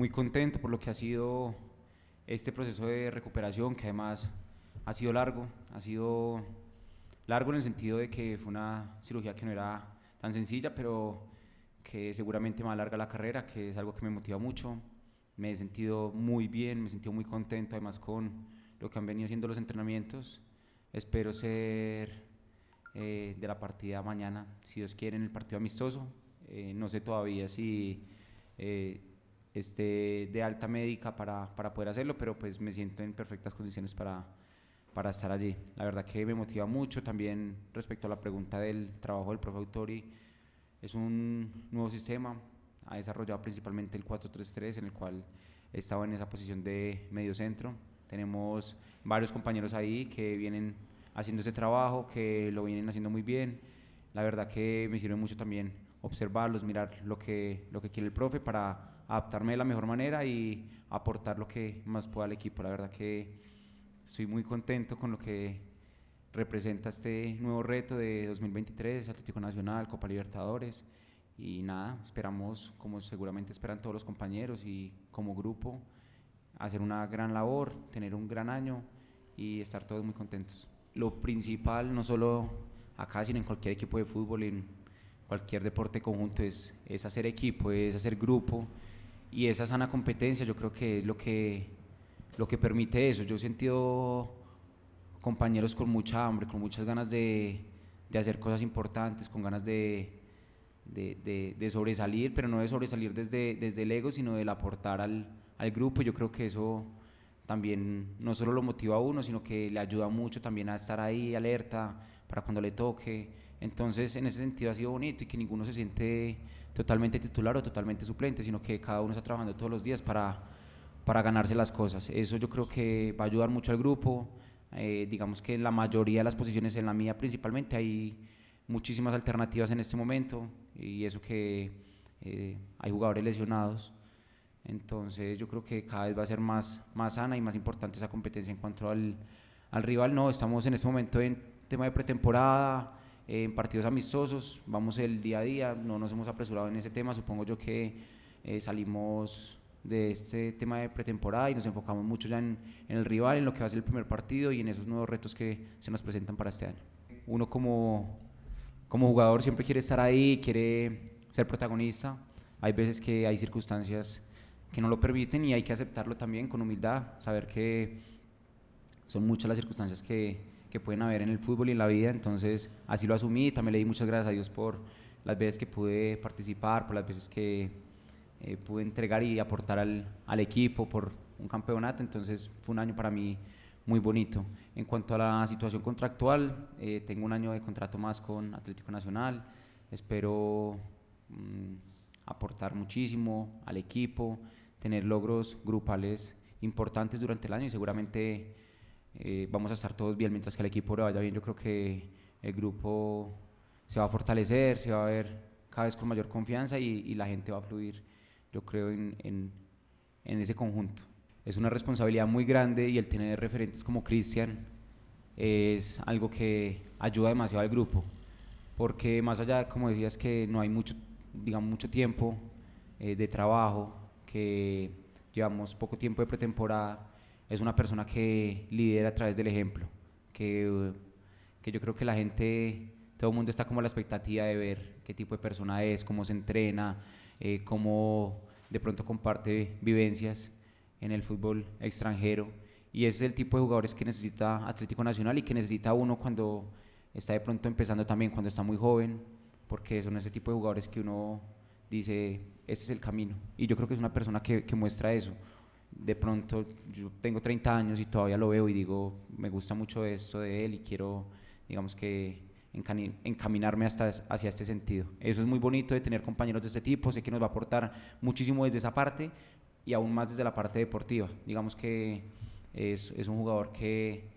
muy contento por lo que ha sido este proceso de recuperación, que además ha sido largo, ha sido largo en el sentido de que fue una cirugía que no era tan sencilla, pero que seguramente me alarga la carrera, que es algo que me motiva mucho. Me he sentido muy bien, me he sentido muy contento, además con lo que han venido haciendo los entrenamientos. Espero ser eh, de la partida mañana, si Dios quiere, en el partido amistoso. Eh, no sé todavía si eh, este, de alta médica para, para, poder hacerlo, pero pues me siento en perfectas condiciones para, para estar allí. La verdad que me motiva mucho también respecto a la pregunta del trabajo del profe Autori. Es un nuevo sistema, ha desarrollado principalmente el 433, en el cual he estado en esa posición de medio centro. Tenemos varios compañeros ahí que vienen haciendo ese trabajo, que lo vienen haciendo muy bien. La verdad que me sirve mucho también observarlos, mirar lo que, lo que quiere el profe para adaptarme de la mejor manera y aportar lo que más pueda al equipo. La verdad que estoy muy contento con lo que representa este nuevo reto de 2023, Atlético Nacional, Copa Libertadores. Y nada, esperamos, como seguramente esperan todos los compañeros y como grupo, hacer una gran labor, tener un gran año y estar todos muy contentos. Lo principal, no solo acá, sino en cualquier equipo de fútbol, en cualquier deporte conjunto, es, es hacer equipo, es hacer grupo, y esa sana competencia yo creo que es lo que, lo que permite eso. Yo he sentido compañeros con mucha hambre, con muchas ganas de, hacer cosas importantes, con ganas de, sobresalir, pero no de sobresalir desde, desde el ego, sino de aportar al, al, grupo. Yo creo que eso también no solo lo motiva a uno, sino que le ayuda mucho también a estar ahí alerta para cuando le toque, entonces, en ese sentido ha sido bonito y que ninguno se siente totalmente titular o totalmente suplente, sino que cada uno está trabajando todos los días para, para ganarse las cosas. Eso yo creo que va a ayudar mucho al grupo. Eh, digamos que en la mayoría de las posiciones, en la mía principalmente, hay muchísimas alternativas en este momento y eso que eh, hay jugadores lesionados. Entonces yo creo que cada vez va a ser más, más sana y más importante esa competencia en cuanto al, al rival. No, estamos en este momento en tema de pretemporada, eh, en partidos amistosos, vamos el día a día, no nos hemos apresurado en ese tema, supongo yo que eh, salimos de este tema de pretemporada y nos enfocamos mucho ya en, el rival, en lo que va a ser el primer partido y en esos nuevos retos que se nos presentan para este año. Uno como, como jugador siempre quiere estar ahí, quiere ser protagonista, hay veces que hay circunstancias que no lo permiten y hay que aceptarlo también con humildad, saber que son muchas las circunstancias que, que pueden haber en el fútbol y en la vida, entonces así lo asumí, también le di muchas gracias a Dios por las veces que pude participar, por las veces que eh, pude entregar y aportar al, equipo por un campeonato, entonces fue un año para mí muy bonito. En cuanto a la situación contractual, eh, tengo un año de contrato más con Atlético Nacional, espero mm, aportar muchísimo al equipo, tener logros grupales importantes durante el año y seguramente eh, vamos a estar todos bien mientras que el equipo vaya bien. Yo creo que el grupo se va a fortalecer, se va a ver cada vez con mayor confianza y, la gente va a fluir, yo creo, en, en, ese conjunto. Es una responsabilidad muy grande y el tener referentes como Cristian es algo que ayuda demasiado al grupo, porque más allá, como decías, que no hay mucho, digamos, mucho tiempo eh, de trabajo, que llevamos poco tiempo de pretemporada, es una persona que lidera a través del ejemplo, que, yo creo que la gente, todo el mundo está como a la expectativa de ver qué tipo de persona es, cómo se entrena, eh, cómo de pronto comparte vivencias en el fútbol extranjero. Y es el tipo de jugadores que necesita Atlético Nacional y que necesita uno cuando está de pronto empezando también, cuando está muy joven, porque son ese tipo de jugadores que uno dice, ese es el camino. Y yo creo que es una persona que muestra eso, de pronto yo tengo 30 años y todavía lo veo y digo, me gusta mucho esto de él y quiero, digamos que, encaminarme hasta, hacia este sentido. Eso es muy bonito de tener compañeros de este tipo, sé que nos va a aportar muchísimo desde esa parte y aún más desde la parte deportiva. Digamos que es, es un jugador que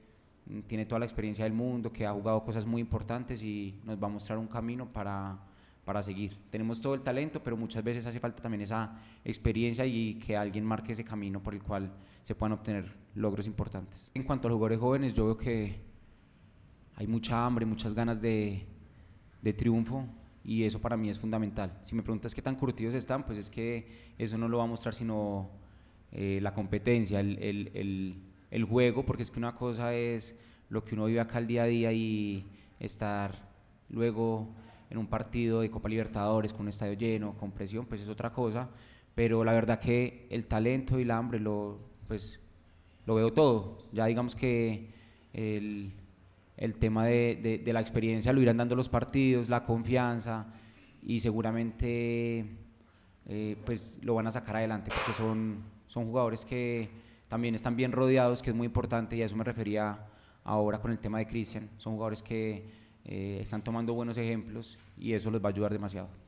mm, tiene toda la experiencia del mundo, que ha jugado cosas muy importantes y nos va a mostrar un camino para para seguir. Tenemos todo el talento, pero muchas veces hace falta también esa experiencia y que alguien marque ese camino por el cual se puedan obtener logros importantes. En cuanto a los jugadores jóvenes, yo veo que hay mucha hambre, muchas ganas de, de triunfo y eso para mí es fundamental. Si me preguntas qué tan curtidos están, pues es que eso no lo va a mostrar sino eh, la competencia, el, el, el juego, porque es que una cosa es lo que uno vive acá el día a día y estar luego en un partido de Copa Libertadores, con un estadio lleno, con presión, pues es otra cosa. Pero la verdad que el talento y el hambre lo, pues, lo veo todo. Ya digamos que el, el tema de, de, la experiencia lo irán dando los partidos, la confianza y seguramente eh, pues lo van a sacar adelante porque son, son jugadores que también están bien rodeados, que es muy importante y a eso me refería ahora con el tema de Cristian. Son jugadores que eh, están tomando buenos ejemplos y eso les va a ayudar demasiado.